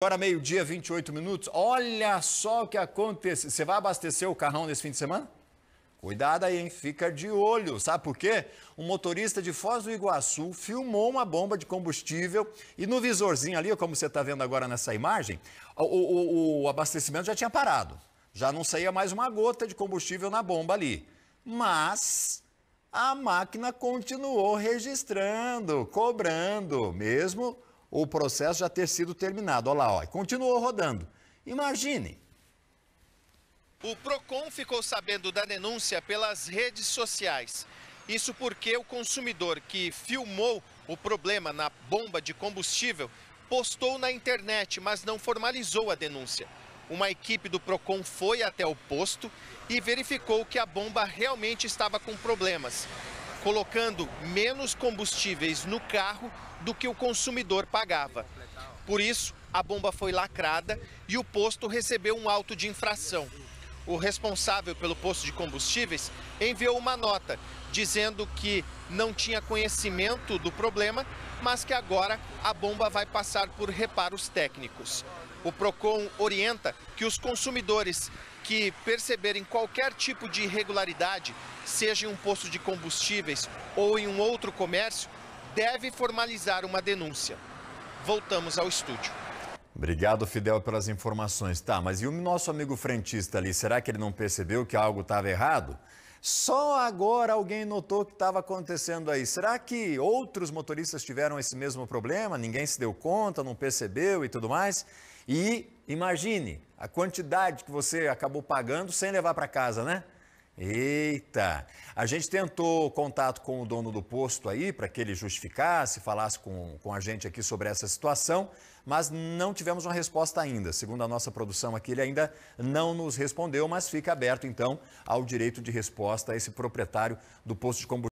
Agora, meio-dia, 28 minutos. Olha só o que aconteceu. Você vai abastecer o carrão nesse fim de semana? Cuidado aí, hein? Fica de olho. Sabe por quê? Um motorista de Foz do Iguaçu filmou uma bomba de combustível e no visorzinho ali, como você está vendo agora nessa imagem, o, o, o abastecimento já tinha parado. Já não saía mais uma gota de combustível na bomba ali. Mas a máquina continuou registrando, cobrando, mesmo o processo já ter sido terminado. Olha lá, ó, continuou rodando. Imagine. O PROCON ficou sabendo da denúncia pelas redes sociais. Isso porque o consumidor que filmou o problema na bomba de combustível postou na internet, mas não formalizou a denúncia. Uma equipe do Procon foi até o posto e verificou que a bomba realmente estava com problemas colocando menos combustíveis no carro do que o consumidor pagava. Por isso, a bomba foi lacrada e o posto recebeu um auto de infração. O responsável pelo posto de combustíveis enviou uma nota dizendo que não tinha conhecimento do problema, mas que agora a bomba vai passar por reparos técnicos. O Procon orienta que os consumidores que perceberem qualquer tipo de irregularidade, seja em um posto de combustíveis ou em um outro comércio, deve formalizar uma denúncia. Voltamos ao estúdio. Obrigado, Fidel, pelas informações. Tá, mas e o nosso amigo frentista ali, será que ele não percebeu que algo estava errado? Só agora alguém notou que estava acontecendo aí. Será que outros motoristas tiveram esse mesmo problema? Ninguém se deu conta, não percebeu e tudo mais? E imagine, a quantidade que você acabou pagando sem levar para casa, né? Eita! A gente tentou contato com o dono do posto aí, para que ele justificasse, falasse com, com a gente aqui sobre essa situação, mas não tivemos uma resposta ainda. Segundo a nossa produção aqui, ele ainda não nos respondeu, mas fica aberto então ao direito de resposta a esse proprietário do posto de combustível.